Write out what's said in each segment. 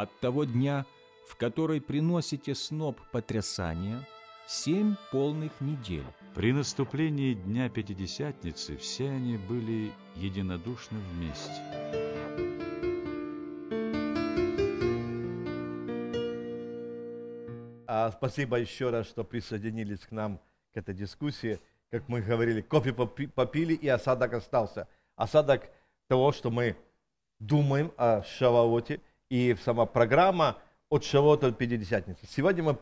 От того дня, в который приносите сноп потрясания, семь полных недель. При наступлении Дня Пятидесятницы все они были единодушны вместе. А спасибо еще раз, что присоединились к нам к этой дискуссии. Как мы говорили, кофе попили и осадок остался. Осадок того, что мы думаем о Шаваоте – и сама программа от Шавота от Пятидесятницы. Сегодня мы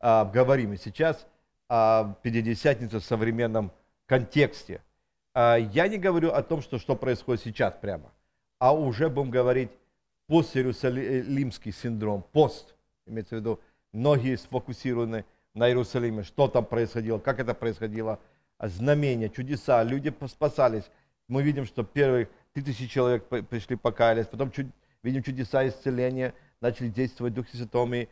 а, говорим и сейчас о а, Пятидесятнице в современном контексте. А, я не говорю о том, что, что происходит сейчас прямо, а уже будем говорить постиерусалимский синдром, пост, имеется в виду, многие сфокусированы на Иерусалиме, что там происходило, как это происходило, знамения, чудеса, люди спасались. Мы видим, что первые тысячи человек пришли покаялись, потом чуть видим чудеса исцеления, начали действовать Дух Святом и,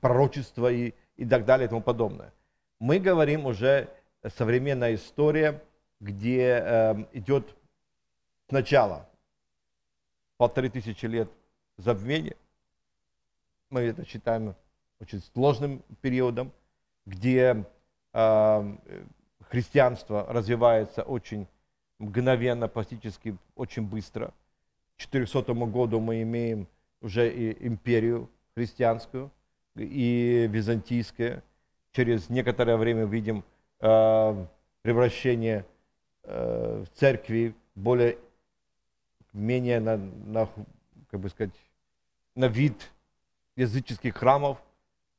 пророчества и и, и так далее и тому подобное. Мы говорим уже э, современная история, где э, идет сначала полторы тысячи лет забвения, мы это считаем очень сложным периодом, где э, христианство развивается очень мгновенно, практически очень быстро – 400 году мы имеем уже и империю христианскую и византийскую. Через некоторое время видим э, превращение э, в церкви более менее на, на как бы сказать на вид языческих храмов,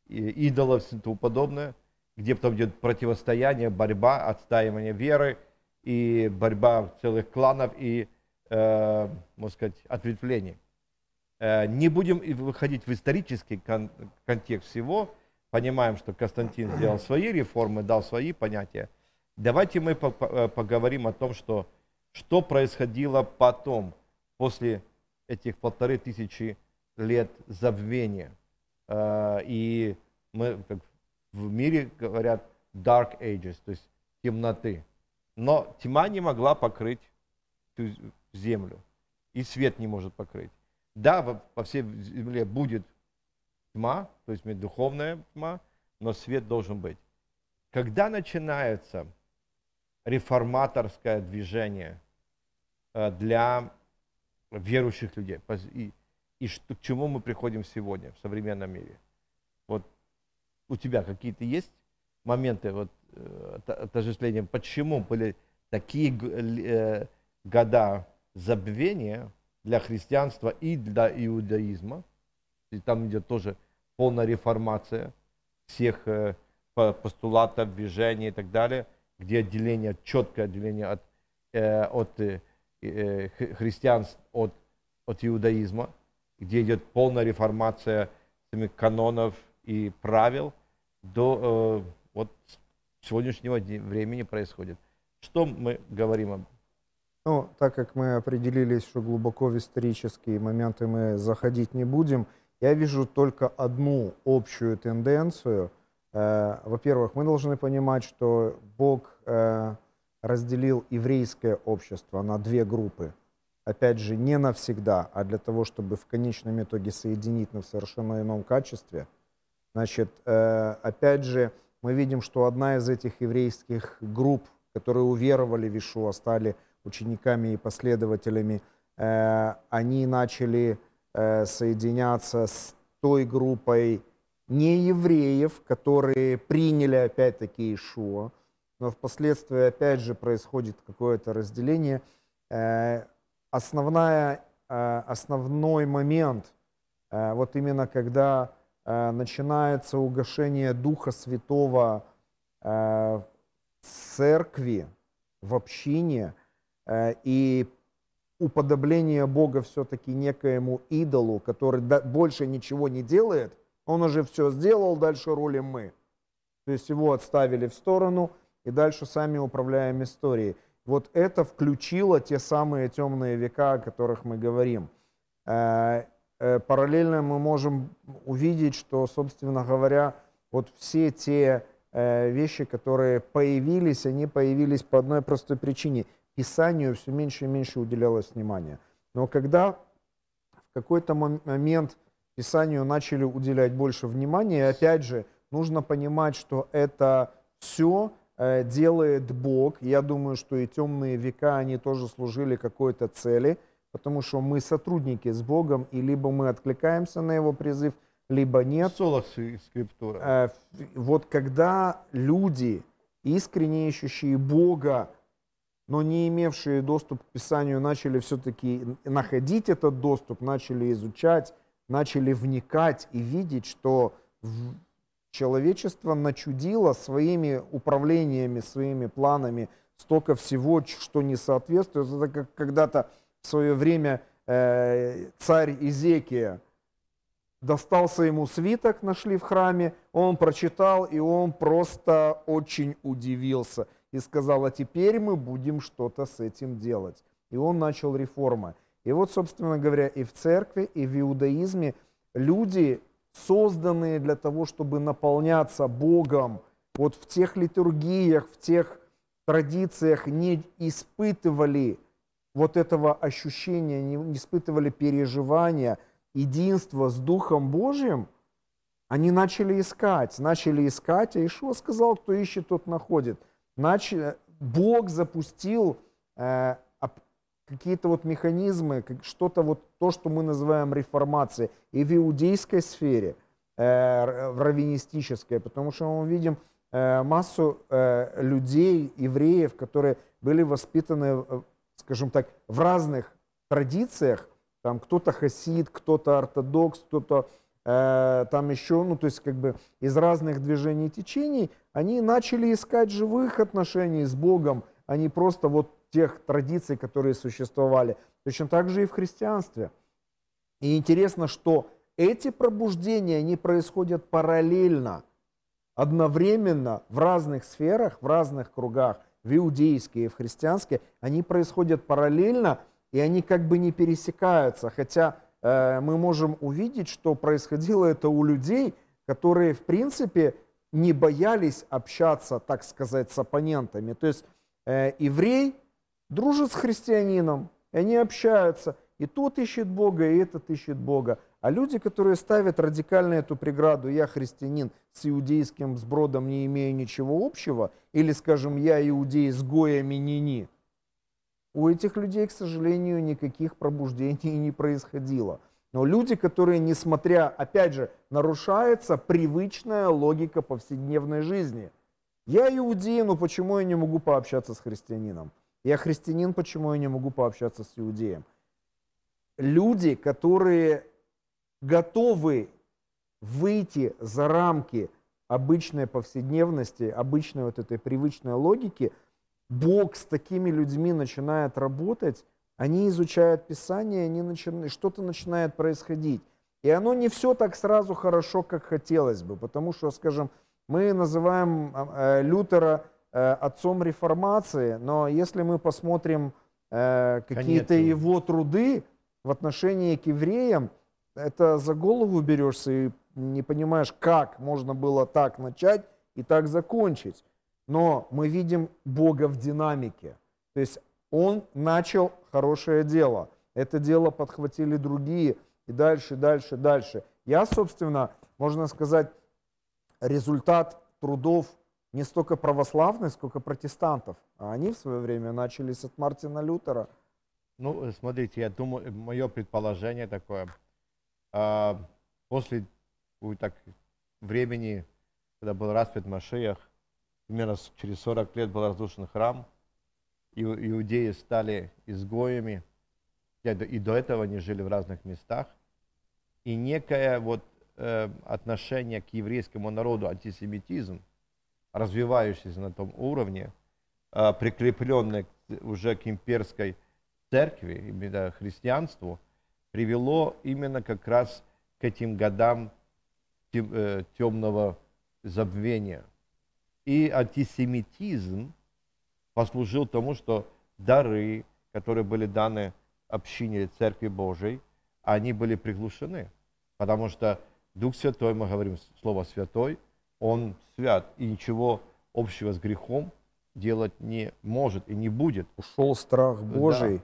идолов и тому подобное, где потом идет противостояние, борьба, отстаивание веры и борьба целых кланов и э, можно сказать, ответвление. Э, не будем выходить в исторический кон- контекст всего. Понимаем, что Константин сделал свои реформы, дал свои понятия. Давайте мы по- э, поговорим о том, что, что происходило потом, после этих полторы тысячи лет забвения. Э, и мы как в мире говорят dark ages, то есть темноты. Но тьма не могла покрыть землю, и свет не может покрыть. Да, по всей земле будет тьма, то есть духовная тьма, но свет должен быть. Когда начинается реформаторское движение э, для верующих людей? И, и что, к чему мы приходим сегодня в современном мире? Вот у тебя какие-то есть моменты вот, э, отождествления? Почему были такие э, года забвение для христианства и для иудаизма. И там идет тоже полная реформация всех э, постулатов, движений и так далее, где отделение, четкое отделение от, э, от э, христианств, от, от иудаизма, где идет полная реформация самих канонов и правил до вот сегодняшнего времени происходит. Что мы говорим об ну, так как мы определились, что глубоко в исторические моменты мы заходить не будем, я вижу только одну общую тенденцию. Э, во-первых, мы должны понимать, что Бог э, разделил еврейское общество на две группы. Опять же, не навсегда, а для того, чтобы в конечном итоге соединить на совершенно ином качестве. Значит, э, опять же, мы видим, что одна из этих еврейских групп, которые уверовали в Ишуа, стали – учениками и последователями, э, они начали э, соединяться с той группой неевреев, которые приняли опять-таки Ишуа, но впоследствии опять же происходит какое-то разделение. Э, основная, основной момент, вот именно когда начинается угошение Духа Святого в церкви, в общине – Э, и уподобление Бога все-таки некоему идолу, который больше ничего не делает, он уже все сделал, дальше рулим мы. То есть его отставили в сторону, и дальше сами управляем историей. Вот это включило те самые темные века, о которых мы говорим. Э, э, параллельно мы можем увидеть, что, собственно говоря, вот все те вещи, которые появились, они появились по одной простой причине – Писанию все меньше и меньше уделялось внимания. Но когда в какой-то момент Писанию начали уделять больше внимания, опять же, нужно понимать, что это все э, делает Бог. Я думаю, что и темные века, они тоже служили какой-то цели, потому что мы сотрудники с Богом, и либо мы откликаемся на его призыв, либо нет. скриптура. Э, вот когда люди, искренне ищущие Бога, но не имевшие доступ к Писанию начали все-таки находить этот доступ, начали изучать, начали вникать и видеть, что человечество начудило своими управлениями, своими планами столько всего, что не соответствует. Это как когда-то в свое время э, царь Изекия достался ему свиток, нашли в храме, он прочитал, и он просто очень удивился – и сказал, а теперь мы будем что-то с этим делать. И он начал реформы. И вот, собственно говоря, и в церкви, и в иудаизме люди, созданные для того, чтобы наполняться Богом, вот в тех литургиях, в тех традициях не испытывали вот этого ощущения, не испытывали переживания, единства с Духом Божьим, они начали искать, начали искать, а Ишуа сказал, кто ищет, тот находит – начали, Бог запустил э, какие-то вот механизмы, что-то вот то, что мы называем реформацией, и в иудейской сфере, э, в раввинистической, потому что мы видим э, массу э, людей, евреев, которые были воспитаны, э, скажем так, в разных традициях, там кто-то хасид, кто-то ортодокс, кто-то Э, там еще, ну, то есть, как бы из разных движений и течений, они начали искать живых отношений с Богом, а не просто вот тех традиций, которые существовали. Точно так же и в христианстве. И интересно, что эти пробуждения, они происходят параллельно, одновременно в разных сферах, в разных кругах, в иудейские и в христианские, они происходят параллельно, и они как бы не пересекаются, хотя Э, мы можем увидеть, что происходило это у людей, которые, в принципе, не боялись общаться, так сказать, с оппонентами. То есть э, еврей дружит с христианином, они общаются. И тот ищет Бога, и этот ищет Бога. А люди, которые ставят радикально эту преграду, я христианин с иудейским сбродом не имею ничего общего, или, скажем, я иудей с гоями ни-ни, у этих людей, к сожалению, никаких пробуждений не происходило. Но люди, которые, несмотря, опять же, нарушается привычная логика повседневной жизни. Я иудей, но почему я не могу пообщаться с христианином? Я христианин, почему я не могу пообщаться с иудеем? Люди, которые готовы выйти за рамки обычной повседневности, обычной вот этой привычной логики – Бог с такими людьми начинает работать, они изучают Писание, они начинают что-то начинает происходить. И оно не все так сразу хорошо, как хотелось бы, потому что, скажем, мы называем а, э, Лютера э, отцом реформации, но если мы посмотрим э, какие-то его труды в отношении к евреям, это за голову берешься и не понимаешь, как можно было так начать и так закончить но мы видим Бога в динамике. То есть он начал хорошее дело. Это дело подхватили другие. И дальше, дальше, дальше. Я, собственно, можно сказать, результат трудов не столько православных, сколько протестантов. А они в свое время начались от Мартина Лютера. Ну, э, смотрите, я думаю, э, мое предположение такое. А, после так, времени, когда был распят Машиях, примерно через 40 лет был разрушен храм, и иудеи стали изгоями, и до этого они жили в разных местах. И некое вот э, отношение к еврейскому народу, антисемитизм, развивающийся на том уровне, э, прикрепленный уже к имперской церкви, именно христианству, привело именно как раз к этим годам темного э, забвения – и антисемитизм послужил тому, что дары, которые были даны общине Церкви Божией, они были приглушены. Потому что Дух Святой, мы говорим слово «святой», он свят, и ничего общего с грехом делать не может и не будет. Ушел страх Божий.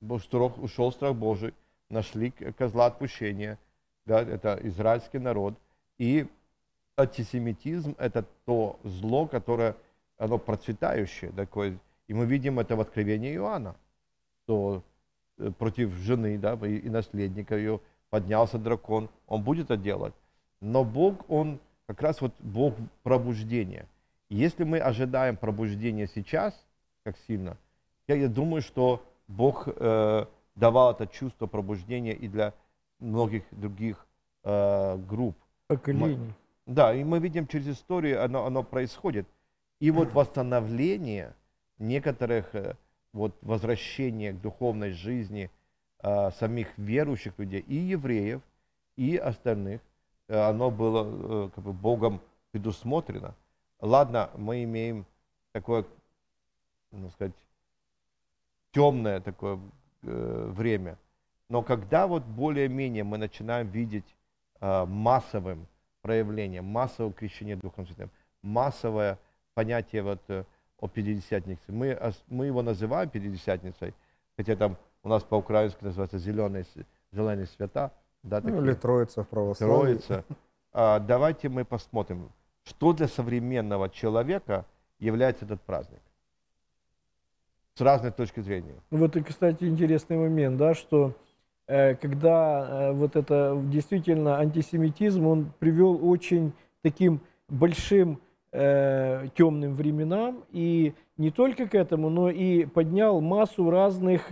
Да. Страх, ушел страх Божий. Нашли козла отпущения, да, это израильский народ. И антисемитизм – это то зло, которое оно процветающее такое. И мы видим это в Откровении Иоанна, что э, против жены да, и, наследника ее поднялся дракон. Он будет это делать. Но Бог, он как раз вот Бог пробуждения. Если мы ожидаем пробуждения сейчас, как сильно, я, я думаю, что Бог э, давал это чувство пробуждения и для многих других э, групп. Поколений. Да, и мы видим через историю, оно, оно происходит. И вот восстановление некоторых, э, вот возвращение к духовной жизни а, самих верующих людей, и евреев, и остальных, э, оно было э, как бы Богом предусмотрено. Ладно, мы имеем такое, ну сказать, темное такое э, время, но когда вот более-менее мы начинаем видеть э, массовым проявление массового крещения Духом Святым, массовое понятие вот э, о Пятидесятнице. Мы, мы его называем Пятидесятницей, хотя там у нас по-украински называется «зеленые, зеленые свята». Да, Ну, или Троица в православии. Троица. А, давайте мы посмотрим, что для современного человека является этот праздник с разной точки зрения. Ну, вот и, кстати, интересный момент, да, что Э, когда э, вот это действительно антисемитизм, он привел очень таким большим э, темным временам и не только к этому, но и поднял массу разных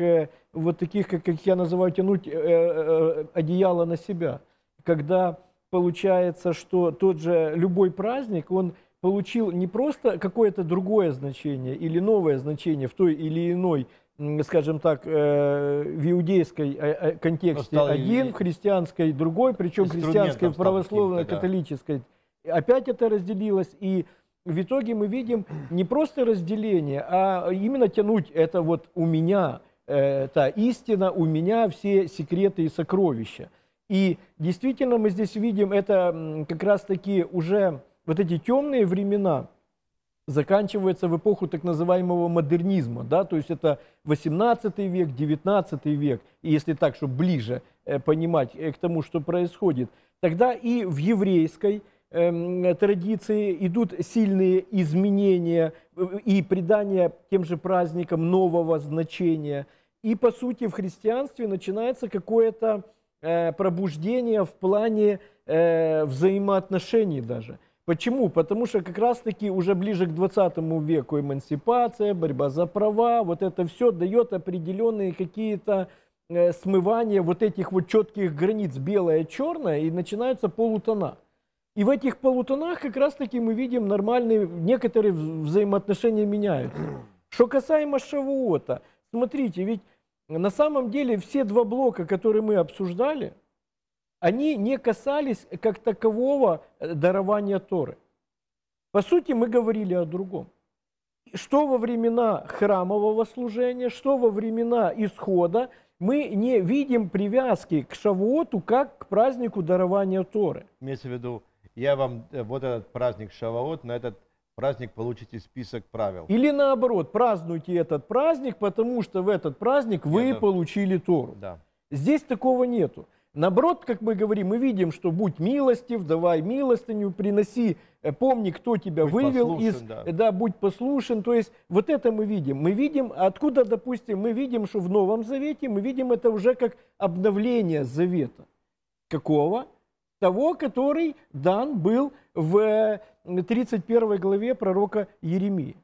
вот таких, как, как я называю, тянуть одеяло на себя, когда получается, что тот же любой праздник, он получил не просто какое-то другое значение или новое значение в той или иной скажем так, э, в иудейской э, э, контексте один, в христианской другой, причем христианской, православной, католической Да. Опять это разделилось, и в итоге мы видим не просто разделение, а именно тянуть это вот у меня, э, истина, у меня все секреты и сокровища. И действительно мы здесь видим это как раз-таки уже вот эти темные времена – заканчивается в эпоху так называемого модернизма, да, то есть это 18 век, 19 век, и если так, чтобы ближе э, понимать э, к тому, что происходит, тогда и в еврейской эм, традиции идут сильные изменения э, и придание тем же праздникам нового значения. И, по сути, в христианстве начинается какое-то пробуждение в плане взаимоотношений даже – Почему? Потому что как раз-таки уже ближе к 20 веку эмансипация, борьба за права, вот это все дает определенные какие-то э, смывания вот этих вот четких границ белое-черное, и начинаются полутона. И в этих полутонах как раз-таки мы видим нормальные, некоторые взаимоотношения меняются. Что касаемо Шавуота, смотрите, ведь на самом деле все два блока, которые мы обсуждали, они не касались э, как такового э, дарования Торы. По сути, мы говорили о другом. Что во времена храмового служения, что во времена исхода, мы не видим привязки к Шавуоту как к празднику дарования Торы. Имеется в виду, я вам э, вот этот праздник Шавуот, на этот праздник получите список правил. Или наоборот, празднуйте этот праздник, потому что в этот праздник вы Нет, получили Тору. Да. Здесь такого нету. Наоборот, как мы говорим, мы видим, что будь милостив, давай милостыню, приноси, э, помни, кто тебя будь вывел из, да. Э, да, будь послушен. То есть вот это мы видим. Мы видим, откуда, допустим, мы видим, что в Новом Завете мы видим это уже как обновление Завета. Какого? Того, который дан был в 31 э, главе пророка Еремии.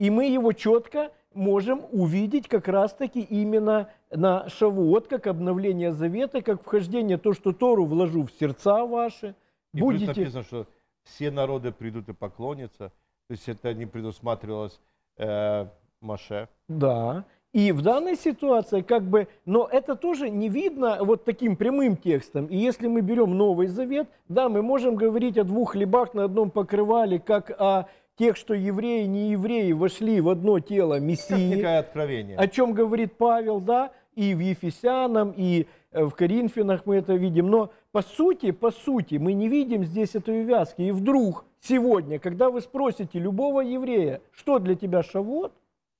И мы его четко можем увидеть как раз-таки именно на Шавуот, как обновление завета, как вхождение, то, что Тору вложу в сердца ваши. И будете... написано, что все народы придут и поклонятся. То есть это не предусматривалось э, Маше. Да. И в данной ситуации как бы, но это тоже не видно вот таким прямым текстом. И если мы берем Новый Завет, да, мы можем говорить о двух хлебах на одном покрывале, как о тех, что евреи и не вошли в одно тело Мессии. Как некое откровение. О чем говорит Павел, да, и в Ефесянам, и э, в Коринфянах мы это видим. Но по сути, по сути, мы не видим здесь этой увязки. И вдруг сегодня, когда вы спросите любого еврея, что для тебя шавот?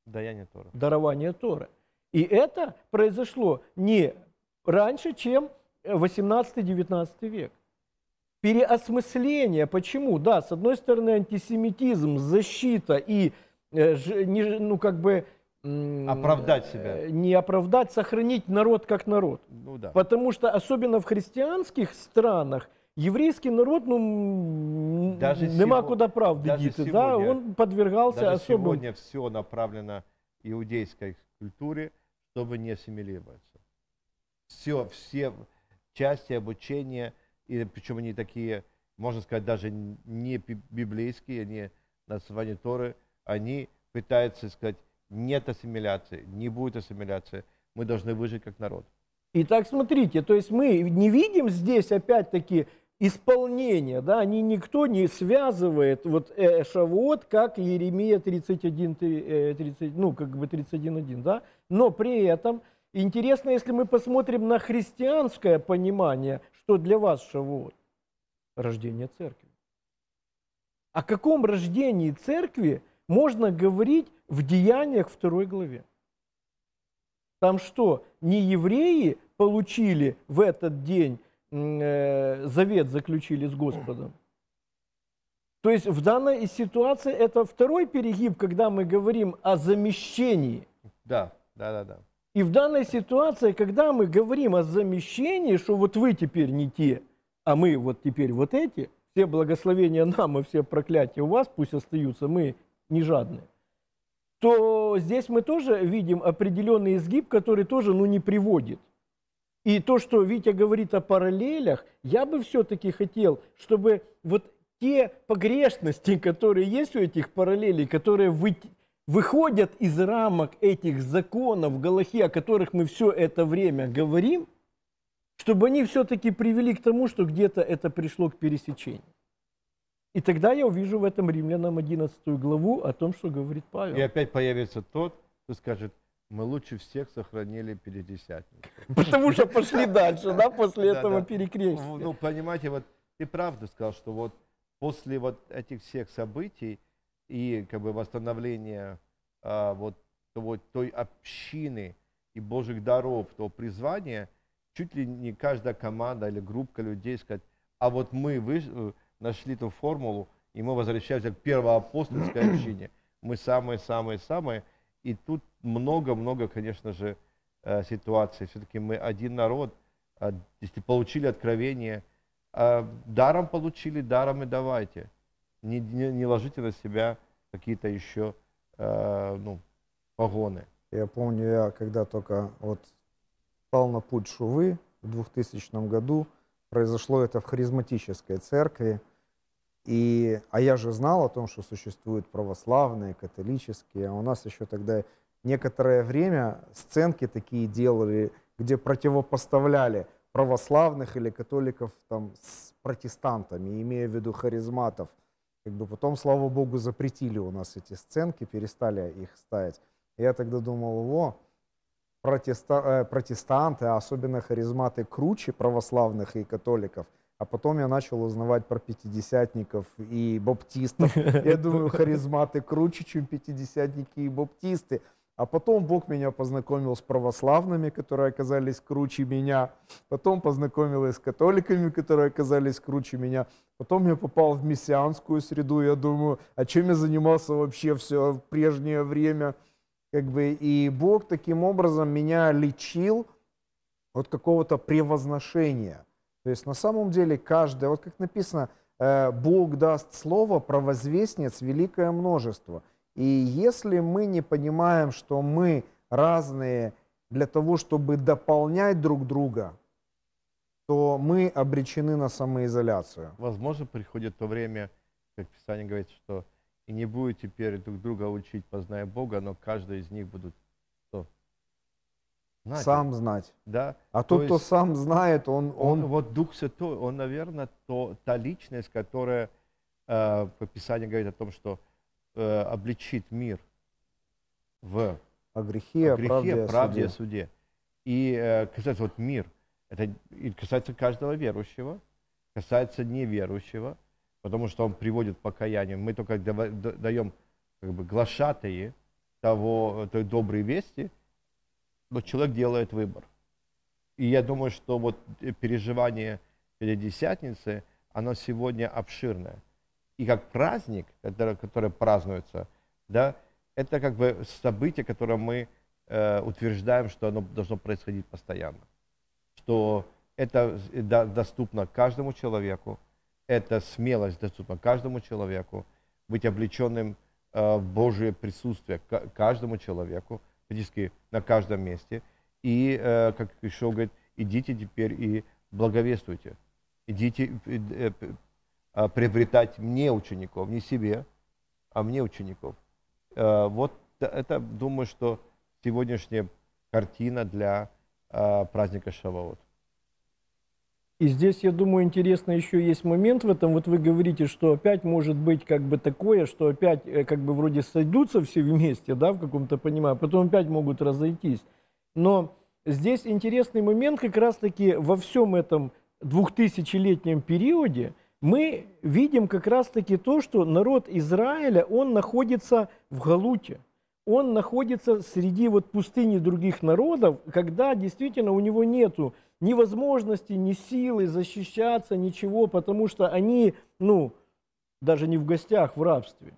Даяние Тора. Дарование Торы. И это произошло не раньше, чем 18-19 век переосмысление. Почему? Да, с одной стороны, антисемитизм, защита и э, ну как бы оправдать себя. Э, не оправдать, сохранить народ как народ. Ну, да. Потому что особенно в христианских странах еврейский народ, ну, даже нема сего, куда правды даже діти, сегодня, да, он подвергался даже особым... сегодня все направлено иудейской культуре, чтобы не ассимилироваться. Все, все части обучения – и причем они такие, можно сказать, даже не библейские, не на основании Торы, они пытаются сказать, нет ассимиляции, не будет ассимиляции, мы должны выжить как народ. Итак, смотрите, то есть мы не видим здесь опять-таки исполнение, да, они никто не связывает вот э, как Еремия 31, 30, э, ну, как бы 31.1, да, но при этом интересно, если мы посмотрим на христианское понимание что для вас Шавуот? Рождение церкви. О каком рождении церкви можно говорить в Деяниях второй главе? Там что, не евреи получили в этот день э, завет, заключили с Господом? То есть в данной ситуации это второй перегиб, когда мы говорим о замещении. Да, да, да, да. И в данной ситуации, когда мы говорим о замещении, что вот вы теперь не те, а мы вот теперь вот эти, все благословения нам и все проклятия у вас пусть остаются, мы не жадные, то здесь мы тоже видим определенный изгиб, который тоже ну, не приводит. И то, что Витя говорит о параллелях, я бы все-таки хотел, чтобы вот те погрешности, которые есть у этих параллелей, которые вы, выходят из рамок этих законов Галахи, о которых мы все это время говорим, чтобы они все-таки привели к тому, что где-то это пришло к пересечению. И тогда я увижу в этом римлянам 11 главу о том, что говорит Павел. И опять появится тот, кто скажет, мы лучше всех сохранили пятидесятницу. Потому что пошли дальше, да, после этого перекрестия. Ну, понимаете, вот ты правда сказал, что вот после вот этих всех событий и как бы восстановление а, вот, вот той общины и Божьих даров, то призвание, чуть ли не каждая команда или группа людей сказать, а вот мы вышли, э, нашли ту формулу, и мы возвращаемся к первоапостольской общине. Мы самые-самые-самые. И тут много-много, конечно же, э, ситуаций. Все-таки мы один народ, а, если получили откровение, а, даром получили, даром и давайте – не, не, не ложите на себя какие-то еще э, ну, погоны. Я помню, я когда только вот пал на путь Шувы в 2000 году, произошло это в харизматической церкви, и, а я же знал о том, что существуют православные, католические, а у нас еще тогда некоторое время сценки такие делали, где противопоставляли православных или католиков там, с протестантами, имея в виду харизматов – как бы потом, слава богу, запретили у нас эти сценки, перестали их ставить. Я тогда думал, во, протеста, э, протестанты, а особенно харизматы круче православных и католиков. А потом я начал узнавать про пятидесятников и баптистов. Я думаю, харизматы круче, чем пятидесятники и баптисты. А потом Бог меня познакомил с православными, которые оказались круче меня. Потом познакомилась с католиками, которые оказались круче меня. Потом я попал в мессианскую среду. Я думаю, а чем я занимался вообще все в прежнее время? Как бы, и Бог таким образом меня лечил от какого-то превозношения. То есть на самом деле каждое, вот как написано, э, Бог даст слово, провозвестниц великое множество – и если мы не понимаем, что мы разные для того, чтобы дополнять друг друга, то мы обречены на самоизоляцию. Возможно, приходит то время, как Писание говорит, что и не будет теперь друг друга учить, позная Бога, но каждый из них будет что? Знать. Сам знать. Да. А то тот, есть, кто сам знает, он, он... он... Вот Дух Святой, он, наверное, то, та личность, которая, э, Писание говорит о том, что э, обличит мир в о грехе, о грехе правде, о правде, о суде. И э, касается вот мир, это и касается каждого верующего, касается неверующего, потому что он приводит к покаянию. Мы только даем как бы глашатые того, той доброй вести, но человек делает выбор. И я думаю, что вот переживание Пятидесятницы, оно сегодня обширное и как праздник, который, празднуется, да, это как бы событие, которое мы э, утверждаем, что оно должно происходить постоянно, что это э, доступно каждому человеку, это смелость доступна каждому человеку, быть облеченным э, в Божие присутствие каждому человеку, практически на каждом месте. И, э, как еще говорит, идите теперь и благовествуйте. Идите, э, э, а, приобретать мне учеников, не себе, а мне учеников. А, вот это, думаю, что сегодняшняя картина для а, праздника Шаваот. И здесь, я думаю, интересно еще есть момент в этом. Вот вы говорите, что опять может быть как бы такое, что опять э, как бы вроде сойдутся все вместе, да, в каком-то понимании, потом опять могут разойтись. Но здесь интересный момент как раз-таки во всем этом двухтысячелетнем периоде – мы видим как раз-таки то, что народ Израиля, он находится в Галуте. Он находится среди вот пустыни других народов, когда действительно у него нету ни возможности, ни силы защищаться, ничего, потому что они, ну, даже не в гостях, в рабстве.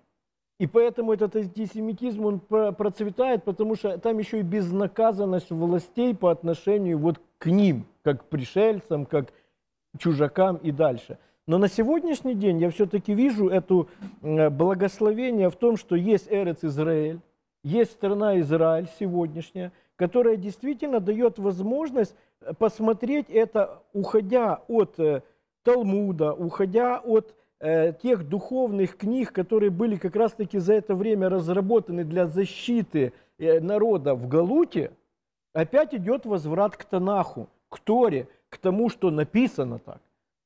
И поэтому этот антисемитизм, он процветает, потому что там еще и безнаказанность властей по отношению вот к ним, как к пришельцам, как к чужакам и дальше – но на сегодняшний день я все-таки вижу это э, благословение в том, что есть Эрец Израиль, есть страна Израиль сегодняшняя, которая действительно дает возможность э, посмотреть это, уходя от э, Талмуда, уходя от тех духовных книг, которые были как раз-таки за это время разработаны для защиты народа в Галуте, опять идет возврат к Танаху, к Торе, к тому, что написано так.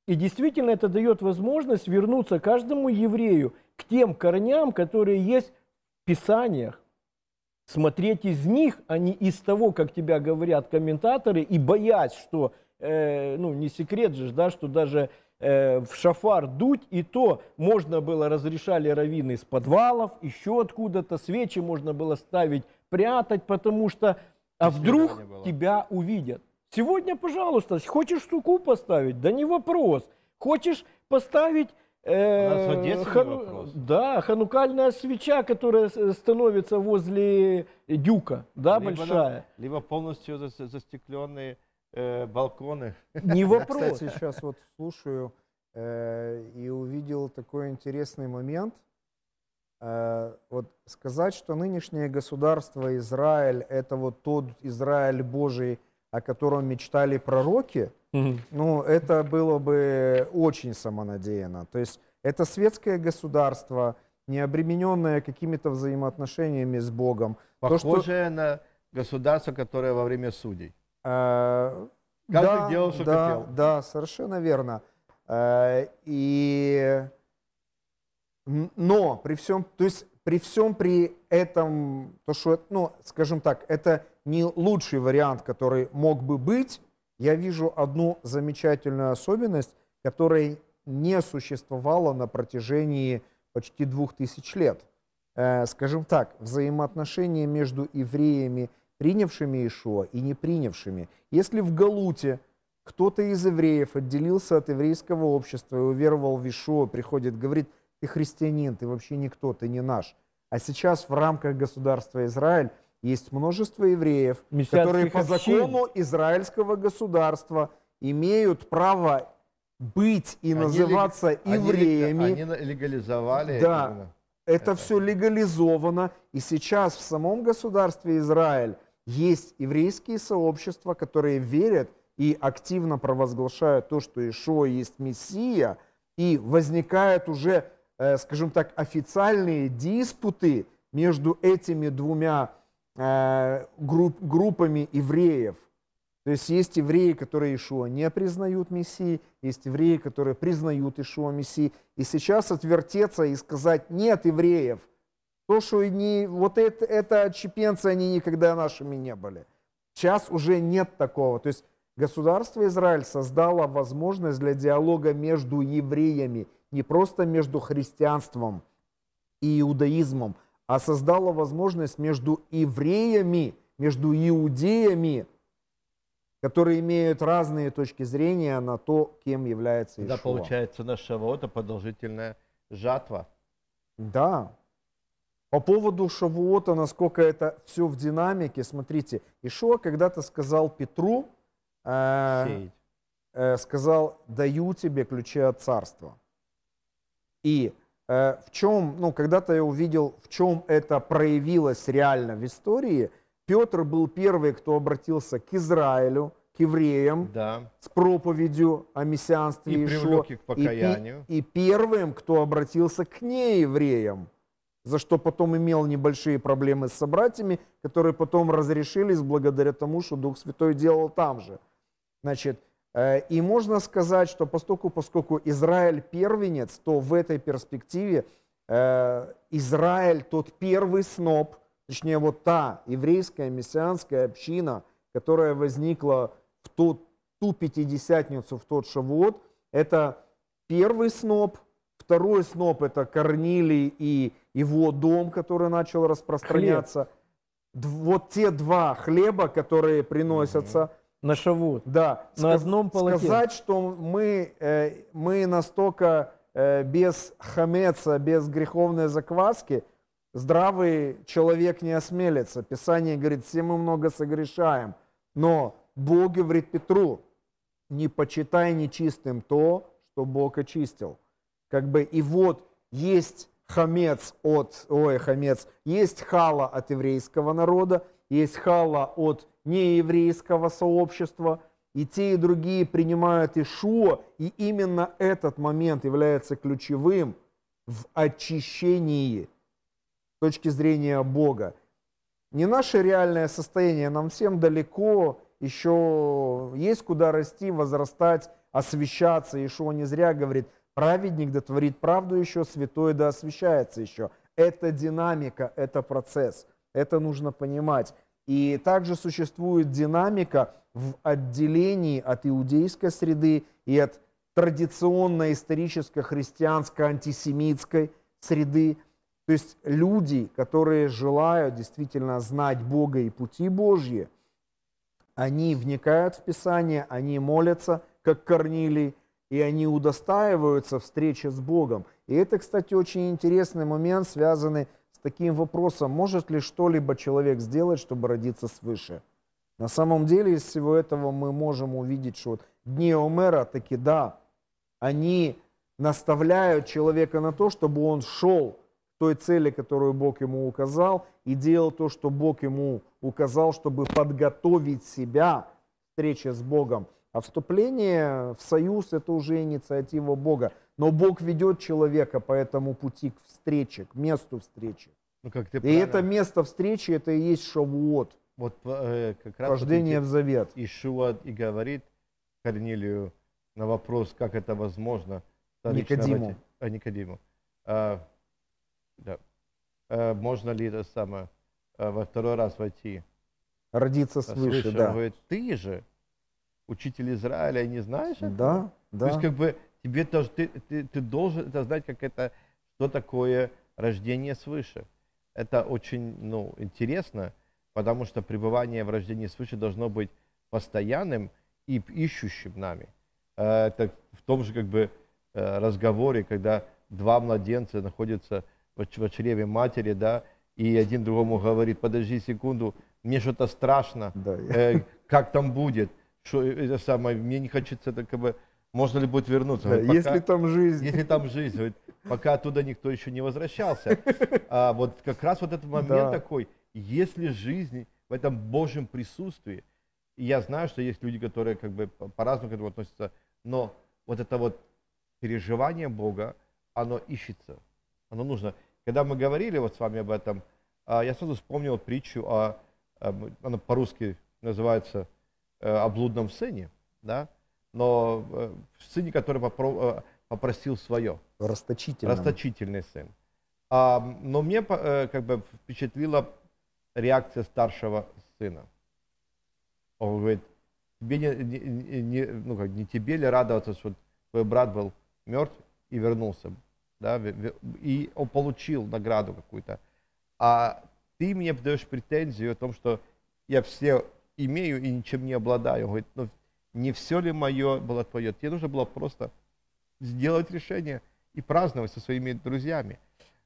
И действительно это дает возможность вернуться каждому еврею к тем корням, которые есть в Писаниях. Смотреть из них, а не из того, как тебя говорят комментаторы, и боясь, что, э, ну не секрет же, да, что даже э, в шафар дуть, и то можно было, разрешали раввины из подвалов, еще откуда-то, свечи можно было ставить, прятать, потому что, а вдруг тебя увидят. Сегодня, пожалуйста, хочешь суку поставить, да не вопрос. Хочешь поставить... Э, у хан... Да, ханукальная свеча, которая становится возле дюка, да, либо большая. На, либо полностью застекленные э, балконы. Не вопрос. кстати, сейчас вот слушаю э, и увидел такой интересный момент. Э, вот сказать, что нынешнее государство Израиль, это вот тот Израиль Божий, о котором мечтали пророки, угу. ну, это было бы очень самонадеянно. То есть это светское государство, не обремененное какими-то взаимоотношениями с Богом. Похожее То, что... на государство, которое во время судей. Э, Каждый да, делал, что да, хотел. Да, совершенно верно. Э, и... Но при всем, то есть при всем при этом, то что, ну, скажем так, это не лучший вариант, который мог бы быть, я вижу одну замечательную особенность, которая не существовала на протяжении почти двух тысяч лет. Э, скажем так, взаимоотношения между евреями, принявшими ишуа и не принявшими. Если в Галуте кто-то из евреев отделился от еврейского общества и уверовал в Ишуа, приходит, говорит, ты христианин, ты вообще никто, ты не наш. А сейчас в рамках государства Израиль есть множество евреев, которые по закону израильского государства имеют право быть и они называться лег... евреями. Они, легализовали. Да, это, это все легализовано. И сейчас в самом государстве Израиль есть еврейские сообщества, которые верят и активно провозглашают то, что Ишо есть Мессия, и возникают уже, э, скажем так, официальные диспуты между этими двумя Э, групп, группами евреев. То есть есть евреи, которые Ишуа не признают Мессии, есть евреи, которые признают Ишуа Мессии. И сейчас отвертеться и сказать «нет евреев», то, что не вот это, это чепенцы, они никогда нашими не были. Сейчас уже нет такого. То есть государство Израиль создало возможность для диалога между евреями, не просто между христианством и иудаизмом, а создала возможность между евреями, между иудеями, которые имеют разные точки зрения на то, кем является Ишуа. Да, получается, на Шавуота продолжительная жатва. Да. По поводу Шавуота, насколько это все в динамике, смотрите, Ишуа когда-то сказал Петру, э, э, сказал, даю тебе ключи от царства. И Э, в чем, ну, когда-то я увидел, в чем это проявилось реально в истории. Петр был первый, кто обратился к Израилю, к евреям да. с проповедью о мессианстве и Ишуа. привлек их к покаянию. И, и первым, кто обратился к неевреям, за что потом имел небольшие проблемы с собратьями, которые потом разрешились благодаря тому, что Дух Святой делал там же. Значит, Э, и можно сказать, что поскольку, поскольку Израиль первенец, то в этой перспективе э, Израиль тот первый сноп, точнее вот та еврейская мессианская община, которая возникла в ту, ту пятидесятницу, в тот шавуот, это первый сноп. второй сноп – это Корнилий и его дом, который начал распространяться. Хлеб. Вот те два хлеба, которые приносятся, на шавут. Да. На Ска- одном полотенце. Сказать, что мы, э, мы настолько э, без хамеца, без греховной закваски, здравый человек не осмелится. Писание говорит, все мы много согрешаем. Но Бог говорит Петру, не почитай нечистым то, что Бог очистил. Как бы, и вот есть хамец от, ой, хамец, есть хала от еврейского народа, есть хала от нееврейского сообщества, и те, и другие принимают Ишуа, и именно этот момент является ключевым в очищении с точки зрения Бога. Не наше реальное состояние, нам всем далеко, еще есть куда расти, возрастать, освещаться. Ишуа не зря говорит, праведник творит правду еще, святой да освещается еще. Это динамика, это процесс, это нужно понимать. И также существует динамика в отделении от иудейской среды и от традиционно историческо христианской антисемитской среды. То есть люди, которые желают действительно знать Бога и пути Божьи, они вникают в Писание, они молятся, как Корнилий, и они удостаиваются встречи с Богом. И это, кстати, очень интересный момент, связанный таким вопросом, может ли что-либо человек сделать, чтобы родиться свыше? На самом деле из всего этого мы можем увидеть, что вот дни Омера таки да, они наставляют человека на то, чтобы он шел к той цели, которую Бог ему указал, и делал то, что Бог ему указал, чтобы подготовить себя к встрече с Богом. А вступление в союз – это уже инициатива Бога. Но Бог ведет человека по этому пути к встрече, к месту встречи. Ну, как ты и правильно. это место встречи, это и есть Шавуот. Вот э, как раз Рождение вот в завет. Ишуа и говорит Корнилию на вопрос, как это возможно. Никодиму. А, Никодиму. А, да. а, можно ли это самое а, во второй раз войти? Родиться свыше, Слышим, да. Говорит, ты же учитель Израиля, не знаешь? Этого? Да, да. То есть как бы Тебе тоже, ты, ты, ты должен это знать, как это, что такое рождение свыше. Это очень ну, интересно, потому что пребывание в рождении свыше должно быть постоянным и ищущим нами. Э, это в том же как бы э, разговоре, когда два младенца находятся в чреве матери, да, и один другому говорит, подожди секунду, мне что-то страшно, да, э, как там будет, что это самое, мне не хочется так как бы можно ли будет вернуться? Да, пока, если там жизнь. Если там жизнь. Говорит, пока оттуда никто еще не возвращался. А вот как раз вот этот момент да. такой. Если жизнь в этом Божьем присутствии, и я знаю, что есть люди, которые как бы по-разному к этому относятся, но вот это вот переживание Бога, оно ищется, оно нужно. Когда мы говорили вот с вами об этом, а, я сразу вспомнил притчу о, она по-русски называется э, «О блудном сыне», да, но э, сын, который попро э, попросил свое. Расточительный. Расточительный сын. А, но мне э, как бы впечатлила реакция старшего сына. Он говорит, тебе не, не, не, ну, как, не тебе ли радоваться, что твой брат был мертв и вернулся, да, и он получил награду какую-то. А ты мне даешь претензию о том, что я все имею и ничем не обладаю. Он говорит, ну не все ли мое было твое. Тебе нужно было просто сделать решение и праздновать со своими друзьями.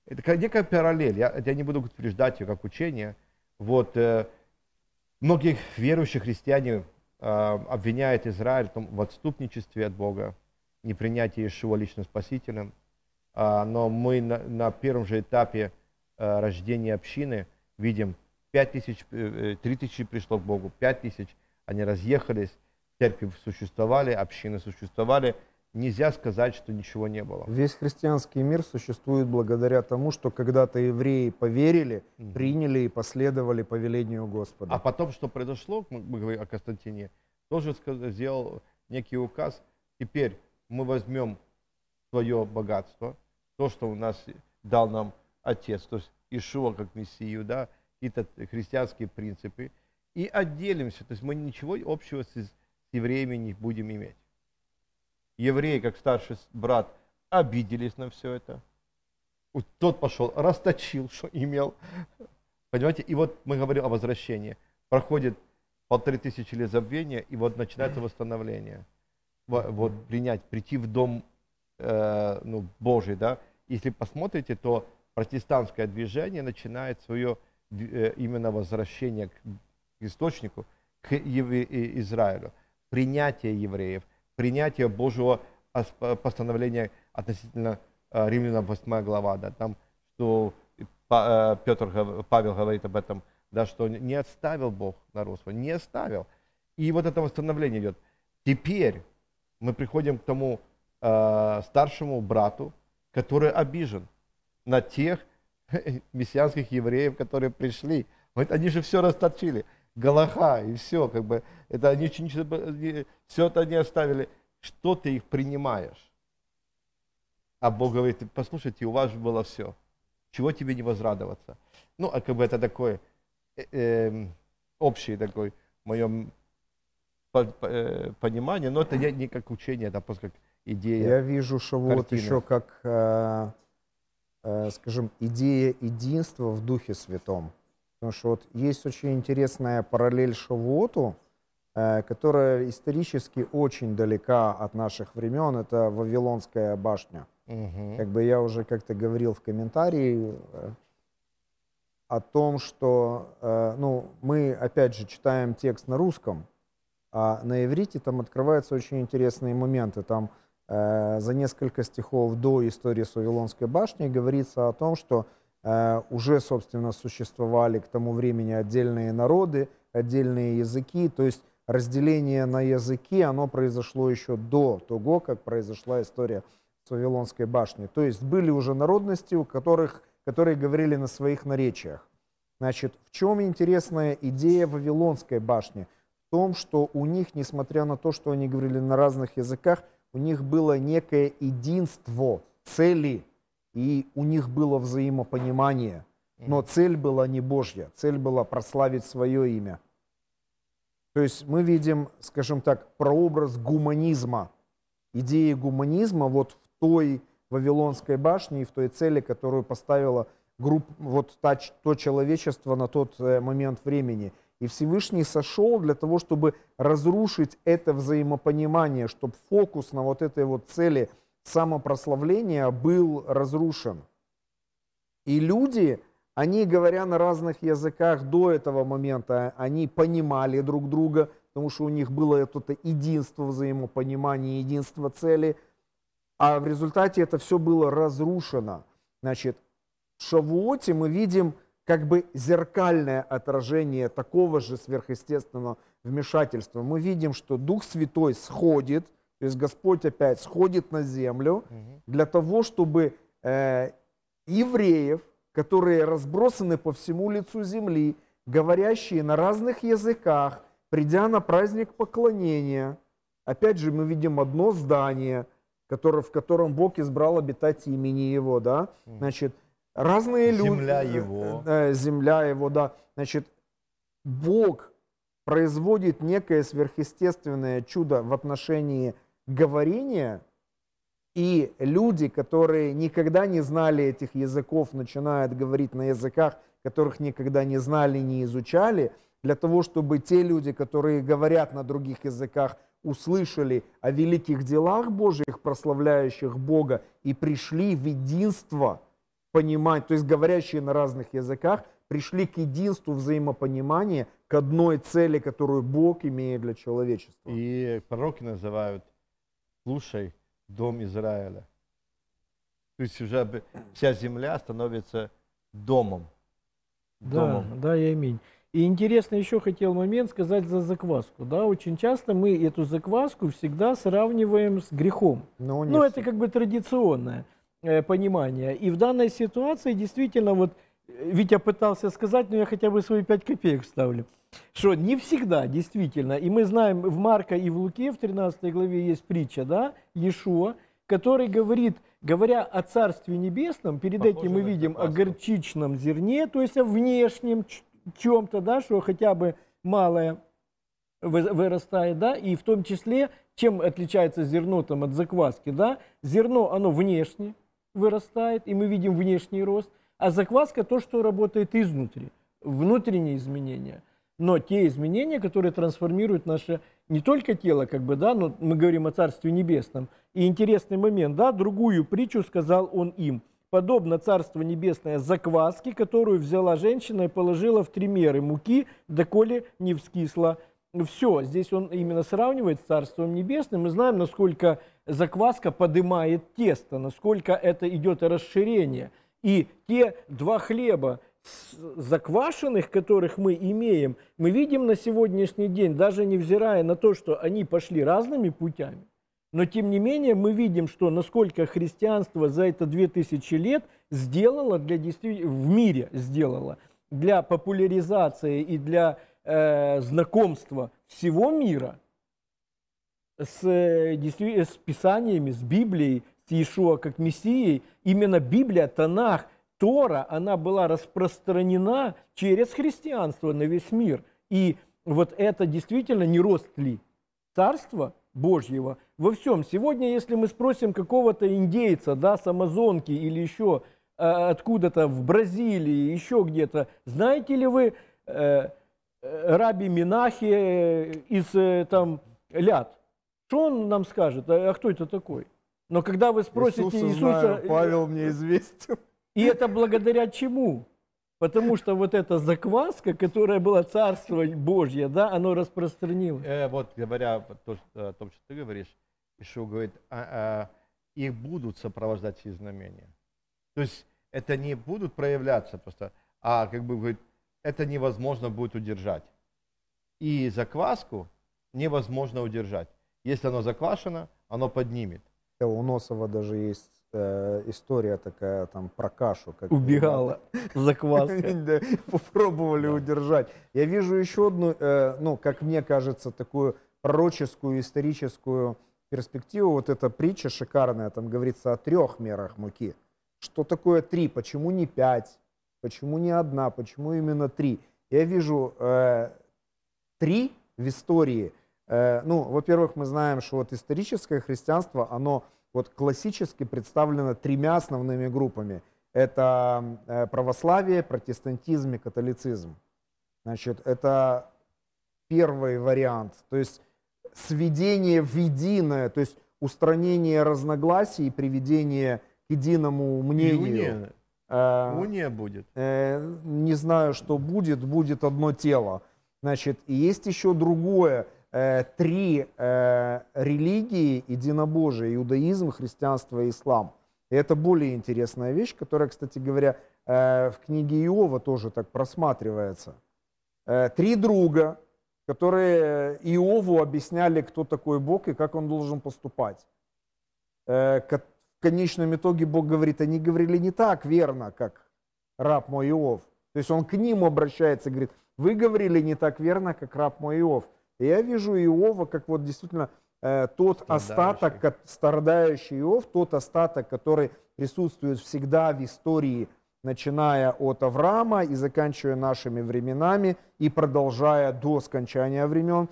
Это некая параллель, я, я не буду утверждать ее как учение. Вот, э, многих верующих христиане э, обвиняют Израиль там, в отступничестве от Бога, непринятии Иешуа лично спасителем. Э, но мы на, на первом же этапе э, рождения общины видим, 5 тысяч, 3 э, э, тысячи пришло к Богу, 5 тысяч, они разъехались, церкви существовали, общины существовали, нельзя сказать, что ничего не было. Весь христианский мир существует благодаря тому, что когда-то евреи поверили, mm-hmm. приняли и последовали повелению Господа. А потом, что произошло, мы, говорим о Константине, тоже сделал некий указ. Теперь мы возьмем свое богатство, то, что у нас дал нам Отец, то есть Ишуа как Мессию, да, какие-то христианские принципы, и отделимся. То есть мы ничего общего с и времени будем иметь. Евреи, как старший брат, обиделись на все это. Вот тот пошел, расточил, что имел. Понимаете, и вот мы говорим о возвращении. Проходит полторы тысячи лет забвения, и вот начинается восстановление. Вот принять, прийти в дом э, ну, Божий, да. Если посмотрите, то протестантское движение начинает свое э, именно возвращение к источнику, к э, Израилю. Принятие евреев, принятие Божьего э, постановления относительно э, Римлянам 8 глава, да, там, что Петр, э, Павел говорит об этом, да, что не отставил Бог народ свой, не оставил. И вот это восстановление идет. Теперь мы приходим к тому э, старшему брату, который обижен на тех мессианских евреев, которые пришли. Вот они же все расточили. Галаха, и все, как бы, это они все это они оставили. Что ты их принимаешь? А Бог говорит, послушайте, у вас же было все. Чего тебе не возрадоваться? Ну, а как бы это такое э, э, общий такой в моем э, понимании, но это не, не как учение, это просто как идея. Я вижу, что картина. вот еще как, э, э, скажем, идея единства в Духе Святом. Потому что вот есть очень интересная параллель Шавуоту, э, которая исторически очень далека от наших времен. Это Вавилонская башня. Угу. Как бы я уже как-то говорил в комментарии э, о том, что э, ну, мы, опять же, читаем текст на русском, а на иврите там открываются очень интересные моменты. Там за несколько стихов до истории с Вавилонской башней говорится о том, что Э, уже, собственно, существовали к тому времени отдельные народы, отдельные языки, то есть разделение на языки, оно произошло еще до того, как произошла история с Вавилонской башней. То есть были уже народности, у которых, которые говорили на своих наречиях. Значит, в чем интересная идея Вавилонской башни? В том, что у них, несмотря на то, что они говорили на разных языках, у них было некое единство цели и у них было взаимопонимание. Но цель была не Божья, цель была прославить свое имя. То есть мы видим, скажем так, прообраз гуманизма, идеи гуманизма вот в той Вавилонской башне и в той цели, которую поставила групп, вот та, то человечество на тот э, момент времени. И Всевышний сошел для того, чтобы разрушить это взаимопонимание, чтобы фокус на вот этой вот цели – самопрославления был разрушен. И люди, они, говоря на разных языках до этого момента, они понимали друг друга, потому что у них было это единство взаимопонимания, единство цели, а в результате это все было разрушено. Значит, в Шавуоте мы видим как бы зеркальное отражение такого же сверхъестественного вмешательства. Мы видим, что Дух Святой сходит – то есть Господь опять сходит на землю для того, чтобы э, евреев, которые разбросаны по всему лицу земли, говорящие на разных языках, придя на праздник поклонения, опять же мы видим одно здание, которое, в котором Бог избрал обитать имени Его, да, значит, разные люди... Земля люд... Э, Его. Э, э, земля Его, да, значит, Бог производит некое сверхъестественное чудо в отношении говорение, и люди, которые никогда не знали этих языков, начинают говорить на языках, которых никогда не знали, не изучали, для того, чтобы те люди, которые говорят на других языках, услышали о великих делах Божьих, прославляющих Бога, и пришли в единство понимать, то есть говорящие на разных языках, пришли к единству взаимопонимания, к одной цели, которую Бог имеет для человечества. И пророки называют слушай, дом Израиля. То есть уже вся земля становится домом. домом. Да, да, и аминь. И интересно еще хотел момент сказать за закваску. Да, очень часто мы эту закваску всегда сравниваем с грехом. Ну, ну, Но, Но это как бы традиционное э, понимание. И в данной ситуации действительно вот Витя пытался сказать, но я хотя бы свои 5 копеек вставлю. Что не всегда, действительно, и мы знаем, в Марка и в Луке, в 13 главе есть притча, да, Иешуа, который говорит, говоря о Царстве Небесном, перед Похоже этим мы видим о горчичном зерне, то есть о внешнем чем-то, да, что хотя бы малое вырастает, да, и в том числе, чем отличается зерно там от закваски, да, зерно, оно внешне вырастает, и мы видим внешний рост – а закваска то, что работает изнутри, внутренние изменения, но те изменения, которые трансформируют наше не только тело, как бы, да, но мы говорим о Царстве Небесном. И интересный момент, да, другую притчу сказал он им. Подобно Царство Небесное закваски, которую взяла женщина и положила в три меры муки, доколе не вскисла все. Здесь он именно сравнивает с Царством Небесным. Мы знаем, насколько закваска поднимает тесто, насколько это идет расширение – и те два хлеба, заквашенных, которых мы имеем, мы видим на сегодняшний день, даже невзирая на то, что они пошли разными путями, но тем не менее мы видим, что насколько христианство за это 2000 лет сделало для действительно в мире сделало для популяризации и для э, знакомства всего мира с, э, с писаниями, с Библией, Иешуа как Мессией, именно Библия, Танах, Тора, она была распространена через христианство на весь мир. И вот это действительно не рост ли царства Божьего во всем. Сегодня, если мы спросим какого-то индейца, да, с Амазонки или еще э, откуда-то в Бразилии, еще где-то, знаете ли вы э, э Раби Минахи э, из э, там Ляд? Что он нам скажет? А, а кто это такой? Но когда вы спросите Иисуса, Иисуса знаю, э, Павел мне известен. И это благодаря чему? Потому что вот эта закваска, которая была царство Божье, да, оно распространилось. Э, вот говоря то, что, о том, что ты говоришь, Ишуа говорит, а, а, их будут сопровождать все знамения. То есть это не будут проявляться просто, а как бы говорит, это невозможно будет удержать. И закваску невозможно удержать. Если оно заквашено, оно поднимет. У Носова даже есть э, история такая там про кашу. Как Убегала да. закваска. Попробовали удержать. Я вижу еще одну, э, ну, как мне кажется, такую пророческую, историческую перспективу. Вот эта притча шикарная, там говорится о трех мерах муки. Что такое три? Почему не пять? Почему не одна? Почему именно три? Я вижу э, три в истории – Э, ну, во-первых, мы знаем, что вот историческое христианство, оно вот классически представлено тремя основными группами. Это э, православие, протестантизм и католицизм. Значит, это первый вариант, то есть сведение в единое, то есть устранение разногласий и приведение к единому мнению. Юния. Э, Уния будет. Э, не знаю, что будет, будет одно тело. Значит, и есть еще другое – Э, три э, религии и единобожие, иудаизм, христианство и ислам. И это более интересная вещь, которая, кстати говоря, э, в книге Иова тоже так просматривается. Э, три друга, которые Иову объясняли, кто такой Бог и как он должен поступать. Э, в конечном итоге Бог говорит, они говорили не так верно, как раб мой Иов. То есть он к ним обращается и говорит, вы говорили не так верно, как раб мой Иов я вижу Иова как вот действительно э, тот остаток, страдающий Иов, тот остаток, который присутствует всегда в истории, начиная от Авраама и заканчивая нашими временами и продолжая до скончания времен.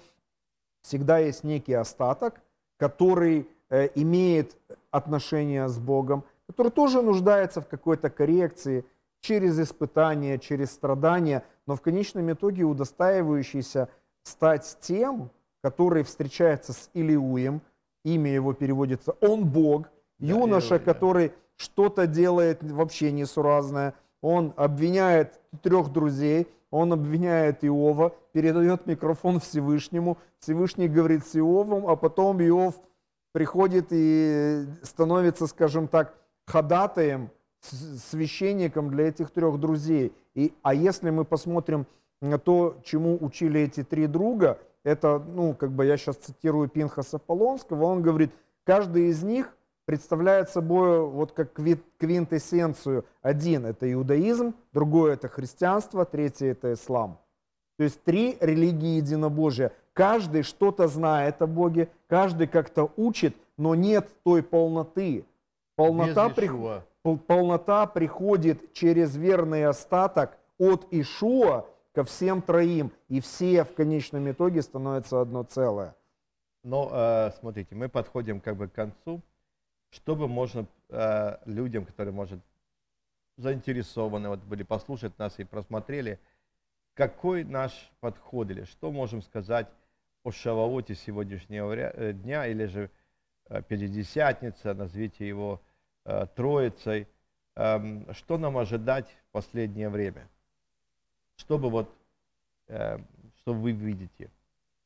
Всегда есть некий остаток, который э, имеет отношение с Богом, который тоже нуждается в какой-то коррекции через испытания, через страдания, но в конечном итоге удостаивающийся – стать тем, который встречается с Илиуем, имя его переводится «он Бог», да, юноша, Илуя. который что-то делает вообще несуразное, он обвиняет трех друзей, он обвиняет Иова, передает микрофон Всевышнему, Всевышний говорит с Иовом, а потом Иов приходит и становится, скажем так, ходатаем, священником для этих трех друзей. И, а если мы посмотрим то, чему учили эти три друга, это, ну, как бы я сейчас цитирую Пинхаса Полонского, он говорит, каждый из них представляет собой вот как квинтэссенцию. Один – это иудаизм, другой – это христианство, третий – это ислам. То есть три религии единобожия. Каждый что-то знает о Боге, каждый как-то учит, но нет той полноты. Полнота, при... Полнота приходит через верный остаток от Ишуа, ко всем троим, и все в конечном итоге становятся одно целое. Но э, смотрите, мы подходим как бы к концу. Чтобы можно э, людям, которые, может, заинтересованы, вот были послушать нас и просмотрели, какой наш подход или что можем сказать о Шаваоте сегодняшнего э, дня или же э, Пятидесятница, назовите его э, Троицей, э, что нам ожидать в последнее время? чтобы вот, э, что вы видите?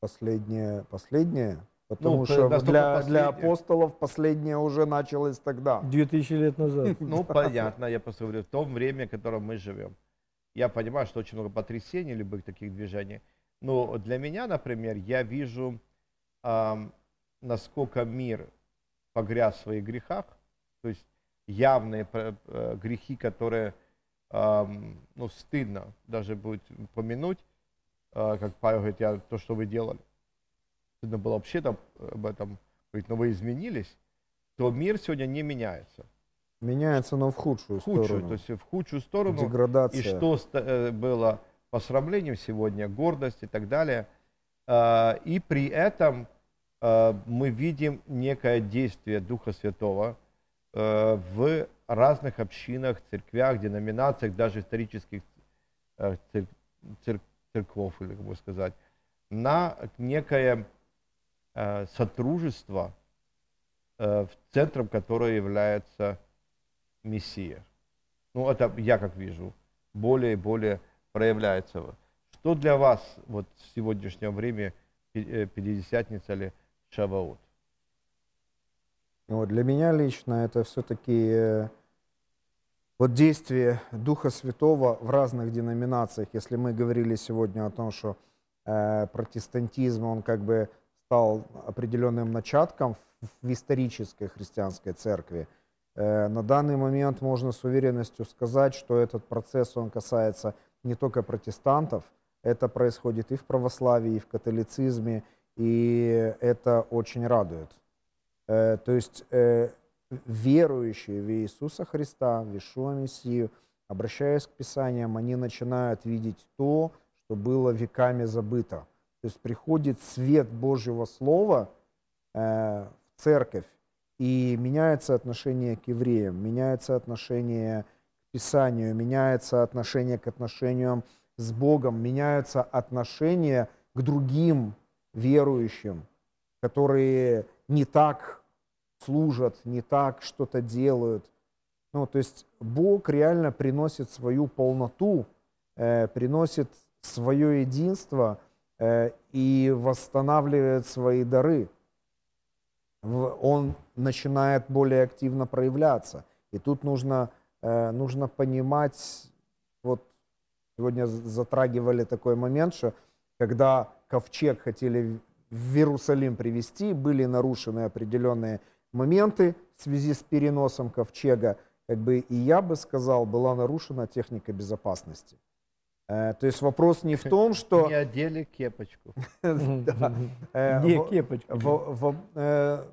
Последнее, последнее, Потому ну, что для, последнее. для апостолов последнее уже началось тогда. 2000 лет назад. Ну, понятно, я просто говорю, в том время, в котором мы живем. Я понимаю, что очень много потрясений, любых таких движений. Но для меня, например, я вижу, э, насколько мир погряз в своих грехах. То есть явные э, э, грехи, которые ну, стыдно даже будет помянуть, а, как Павел говорит, я, то, что вы делали. Стыдно было вообще там э, об этом говорить, но вы изменились, то мир сегодня не меняется. Меняется, но в худшую, в худшую сторону. То есть в худшую сторону. Деградация. И что э, было по сравнению сегодня, гордость и так далее. А, и при этом а, мы видим некое действие Духа Святого э, в разных общинах, церквях, деноминациях, даже исторических э, цер цер церквов, или как бы сказать, на некое э, сотрудничество э, в центром, которого является Мессия. Ну, это я как вижу, более и более проявляется. Что для вас вот в сегодняшнем времени э, пятидесятница или Шаваот? Ну, вот для меня лично это все-таки э, вот действие Духа Святого в разных деноминациях, если мы говорили сегодня о том, что э, протестантизм, он как бы стал определенным начатком в, в исторической христианской церкви, э, на данный момент можно с уверенностью сказать, что этот процесс, он касается не только протестантов, это происходит и в православии, и в католицизме, и это очень радует. Э, то есть э, верующие в Иисуса Христа, в Ишуа Мессию, обращаясь к Писаниям, они начинают видеть то, что было веками забыто. То есть приходит свет Божьего Слова э, в церковь, и меняется отношение к евреям, меняется отношение к Писанию, меняется отношение к отношениям с Богом, меняются отношения к другим верующим, которые не так служат не так, что-то делают. Ну, то есть Бог реально приносит свою полноту, э, приносит свое единство э, и восстанавливает свои дары. Он начинает более активно проявляться. И тут нужно, э, нужно понимать, вот сегодня затрагивали такой момент, что когда ковчег хотели в Иерусалим привести, были нарушены определенные моменты в связи с переносом ковчега, как бы и я бы сказал, была нарушена техника безопасности. Э, то есть вопрос не в том, что... Не одели кепочку. Э, не кепочку. Э,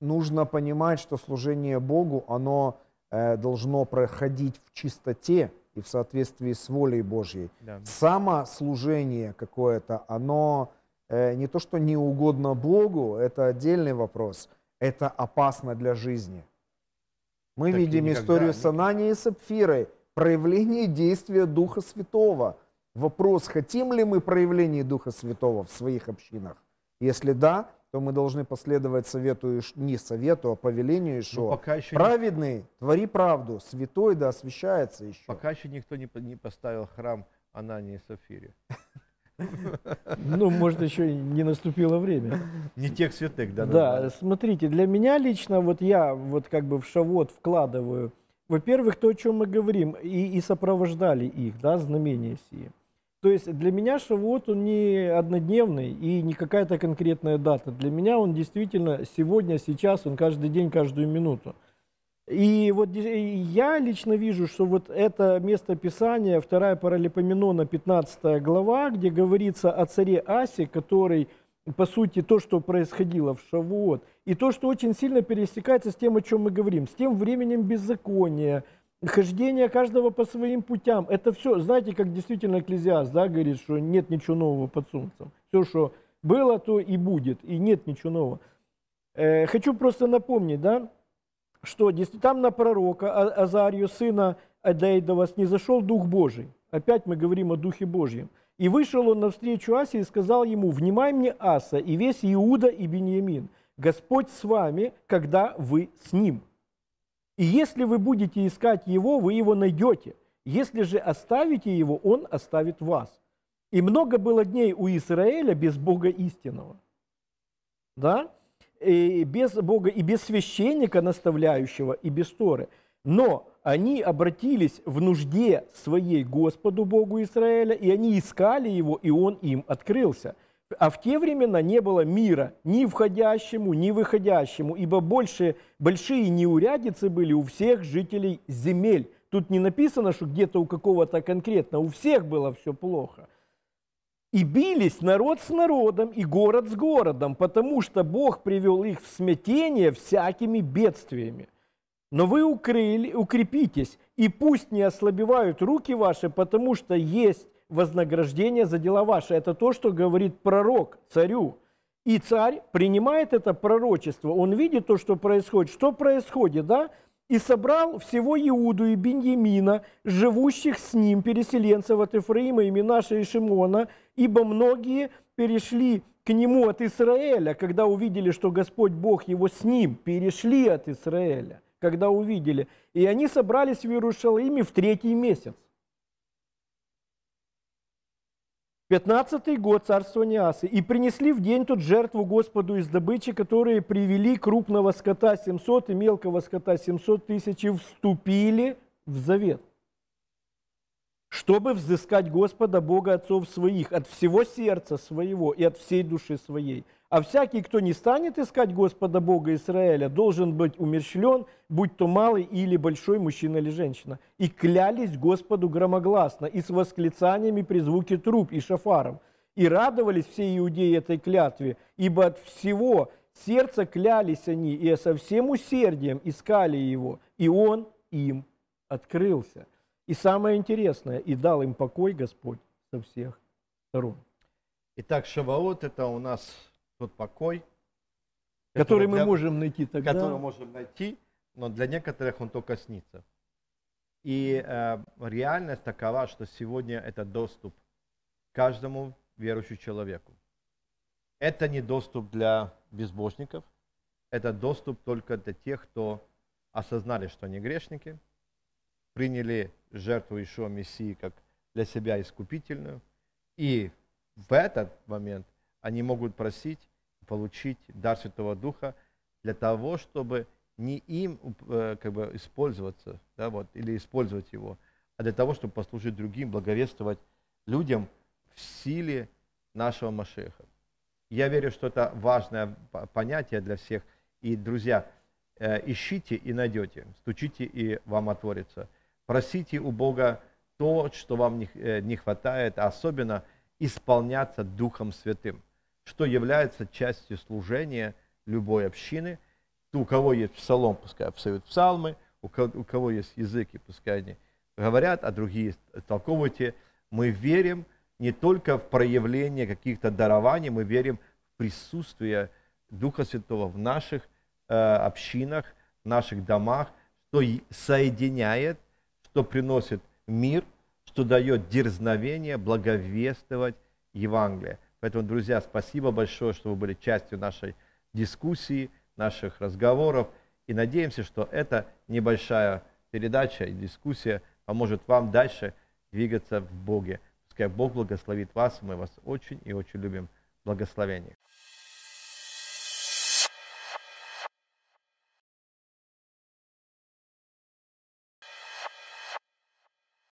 нужно понимать, что служение Богу, оно должно проходить в чистоте и в соответствии с волей Божьей. Само служение какое-то, оно не то, что не угодно Богу, это отдельный вопрос – это опасно для жизни. Мы так видим историю с Ананией и Сапфирой, проявление действия Духа Святого. Вопрос, хотим ли мы проявление Духа Святого в своих общинах? Если да, то мы должны последовать совету, не совету, а повелению ну, Ишо. пока еще Праведный, не... твори правду, святой да освящается еще. Пока еще никто не, поставил храм Анании и Сафире. Ну, может, еще не наступило время. Не тех святых, да? Да, смотрите, для меня лично, вот я вот как бы в шавот вкладываю, во-первых, то, о чем мы говорим, и, и сопровождали их, да, знамения сие. То есть для меня шавот, он не однодневный и не какая-то конкретная дата. Для меня он действительно сегодня, сейчас, он каждый день, каждую минуту. И вот я лично вижу, что вот это место Писания, 2 Паралипоменона, 15 глава, где говорится о царе Асе, который, по сути, то, что происходило в Шавуот, и то, что очень сильно пересекается с тем, о чем мы говорим, с тем временем беззакония, хождение каждого по своим путям. Это все, знаете, как действительно Экклезиаст да, говорит, что нет ничего нового под солнцем. Все, что было, то и будет, и нет ничего нового. Э, хочу просто напомнить, да, что там на пророка а-, Азарию, сына Адейдова, зашел Дух Божий. Опять мы говорим о Духе Божьем. И вышел он навстречу Асе и сказал ему, «Внимай мне, Аса, и весь Иуда и Беньямин, Господь с вами, когда вы с ним. И если вы будете искать его, вы его найдете. Если же оставите его, он оставит вас». И много было дней у Израиля без Бога истинного. Да? и без Бога, и без священника наставляющего, и без Торы. Но они обратились в нужде своей Господу Богу Израиля, и они искали Его, и Он им открылся. А в те времена не было мира ни входящему, ни выходящему, ибо больше, большие неурядицы были у всех жителей земель. Тут не написано, что где-то у какого-то конкретно, у всех было все плохо. И бились народ с народом и город с городом, потому что Бог привел их в смятение всякими бедствиями. Но вы укрыли, укрепитесь, и пусть не ослабевают руки ваши, потому что есть вознаграждение за дела ваши. Это то, что говорит пророк царю. И царь принимает это пророчество, он видит то, что происходит. Что происходит, да? и собрал всего Иуду и Беньямина, живущих с ним, переселенцев от Ефраима и Минаша и Шимона, ибо многие перешли к нему от Израиля, когда увидели, что Господь Бог его с ним, перешли от Израиля, когда увидели. И они собрались в Иерусалиме в третий месяц. Пятнадцатый год царствования Асы. «И принесли в день тут жертву Господу из добычи, которые привели крупного скота 700 и мелкого скота 700 тысяч и вступили в завет, чтобы взыскать Господа Бога Отцов своих от всего сердца своего и от всей души своей». А всякий, кто не станет искать Господа Бога Израиля, должен быть умерщвлен, будь то малый или большой мужчина или женщина. И клялись Господу громогласно, и с восклицаниями при звуке труб и шафаром. И радовались все иудеи этой клятве, ибо от всего сердца клялись они, и со всем усердием искали его, и он им открылся. И самое интересное, и дал им покой Господь со всех сторон. Итак, Шаваот – это у нас тот покой, который, который мы для, можем найти тогда. Который можем найти, но для некоторых он только снится. И э, реальность такова, что сегодня это доступ каждому верующему человеку. Это не доступ для безбожников, это доступ только для тех, кто осознали, что они грешники, приняли жертву Ишуа Мессии как для себя искупительную, и в этот момент они могут просить получить дар Святого Духа для того, чтобы не им э, как бы использоваться, да, вот, или использовать его, а для того, чтобы послужить другим, благовествовать людям в силе нашего Машеха. Я верю, что это важное понятие для всех. И, друзья, э, ищите и найдете, стучите и вам отворится. Просите у Бога то, что вам не э, хватает, а особенно исполняться Духом Святым что является частью служения любой общины. У кого есть псалом, пускай обсоют псалмы, у кого, у кого есть языки, пускай они говорят, а другие толковывайте. Мы верим не только в проявление каких-то дарований, мы верим в присутствие Духа Святого в наших э, общинах, в наших домах, что соединяет, что приносит мир, что дает дерзновение благовествовать Евангелие. Поэтому, друзья, спасибо большое, что вы были частью нашей дискуссии, наших разговоров. И надеемся, что эта небольшая передача и дискуссия поможет вам дальше двигаться в Боге. Пускай Бог благословит вас. Мы вас очень и очень любим. Благословения.